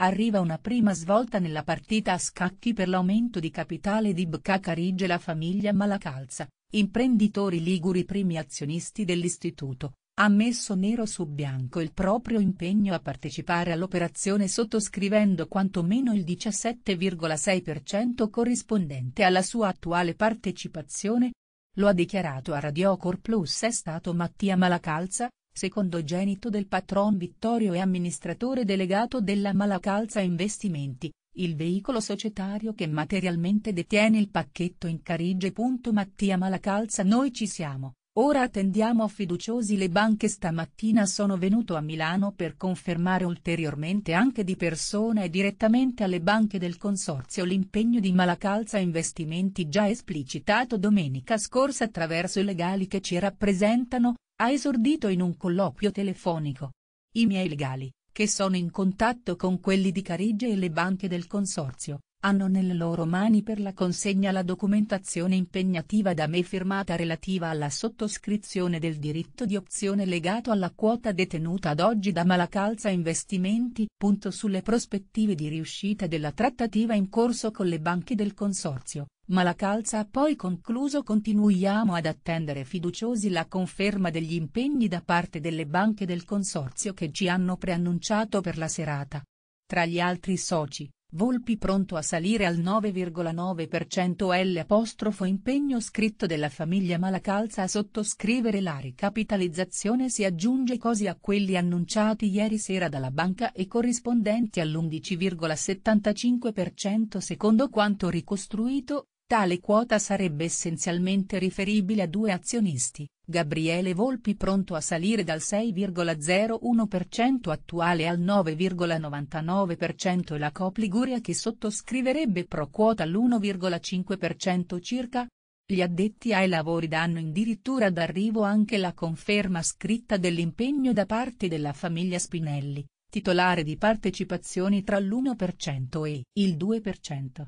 Arriva una prima svolta nella partita a scacchi per l'aumento di capitale di Bccacarige la famiglia Malacalza, imprenditori liguri primi azionisti dell'istituto, ha messo nero su bianco il proprio impegno a partecipare all'operazione sottoscrivendo quantomeno il 17,6% corrispondente alla sua attuale partecipazione. Lo ha dichiarato a Radiocor Plus è stato Mattia Malacalza, secondogenito del patron Vittorio e amministratore delegato della Malacalza Investimenti, il veicolo societario che materialmente detiene il pacchetto in Carige. Mattia Malacalza Noi ci siamo, ora attendiamo fiduciosi le banche stamattina sono venuto a Milano per confermare ulteriormente anche di persona e direttamente alle banche del consorzio l'impegno di Malacalza Investimenti già esplicitato domenica scorsa attraverso i legali che ci rappresentano, ha esordito in un colloquio telefonico. I miei legali, che sono in contatto con quelli di Carige e le banche del consorzio, hanno nelle loro mani per la consegna la documentazione impegnativa da me firmata relativa alla sottoscrizione del diritto di opzione legato alla quota detenuta ad oggi da Malacalza Investimenti. Punto sulle prospettive di riuscita della trattativa in corso con le banche del consorzio, ma la calza ha poi concluso continuiamo ad attendere fiduciosi la conferma degli impegni da parte delle banche del consorzio che ci hanno preannunciato per la serata. Tra gli altri soci, Volpi pronto a salire al 9,9% l'impegno scritto della famiglia Malacalza a sottoscrivere la ricapitalizzazione si aggiunge così a quelli annunciati ieri sera dalla banca e corrispondenti all'11,75% secondo quanto ricostruito, Tale quota sarebbe essenzialmente riferibile a due azionisti, Gabriele Volpi pronto a salire dal 6,01% attuale al 9,99% e la Cop Liguria che sottoscriverebbe pro quota l'1,5% circa. Gli addetti ai lavori danno addirittura d'arrivo anche la conferma scritta dell'impegno da parte della famiglia Spinelli, titolare di partecipazioni tra l'1% e il 2%.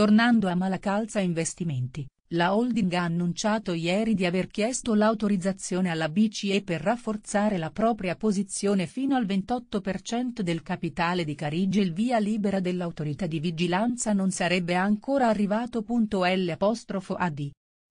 Tornando a Malacalza Investimenti, la holding ha annunciato ieri di aver chiesto l'autorizzazione alla BCE per rafforzare la propria posizione fino al 28% del capitale di Carige il via libera dell'autorità di vigilanza non sarebbe ancora arrivato. L'.ad.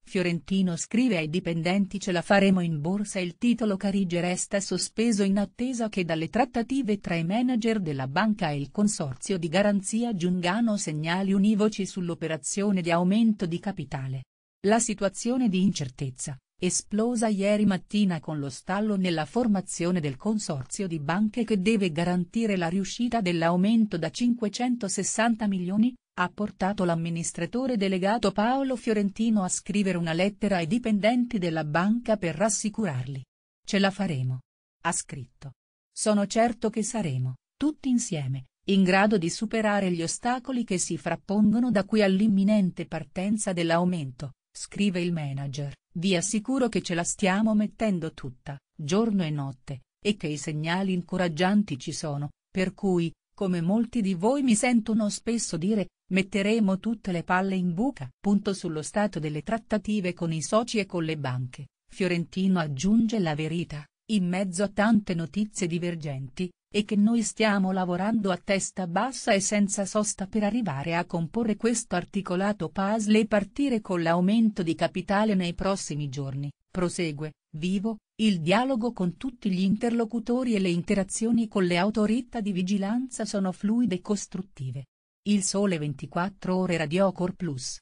Fiorentino scrive ai dipendenti ce la faremo in borsa il titolo Carige resta sospeso in attesa che dalle trattative tra i manager della banca e il consorzio di garanzia giungano segnali univoci sull'operazione di aumento di capitale. La situazione di incertezza, esplosa ieri mattina con lo stallo nella formazione del consorzio di banche che deve garantire la riuscita dell'aumento da 560 milioni, ha portato l'amministratore delegato Paolo Fiorentino a scrivere una lettera ai dipendenti della banca per rassicurarli. Ce la faremo. Ha scritto. Sono certo che saremo, tutti insieme, in grado di superare gli ostacoli che si frappongono da qui all'imminente partenza dell'aumento, scrive il manager, vi assicuro che ce la stiamo mettendo tutta, giorno e notte, e che i segnali incoraggianti ci sono, per cui, come molti di voi mi sentono spesso dire, Metteremo tutte le palle in buca. Punto sullo stato delle trattative con i soci e con le banche, Fiorentino aggiunge la verità, in mezzo a tante notizie divergenti, e che noi stiamo lavorando a testa bassa e senza sosta per arrivare a comporre questo articolato puzzle e partire con l'aumento di capitale nei prossimi giorni, prosegue, vivo, il dialogo con tutti gli interlocutori e le interazioni con le autorità di vigilanza sono fluide e costruttive, il Sole 24 Ore Radiocor Plus.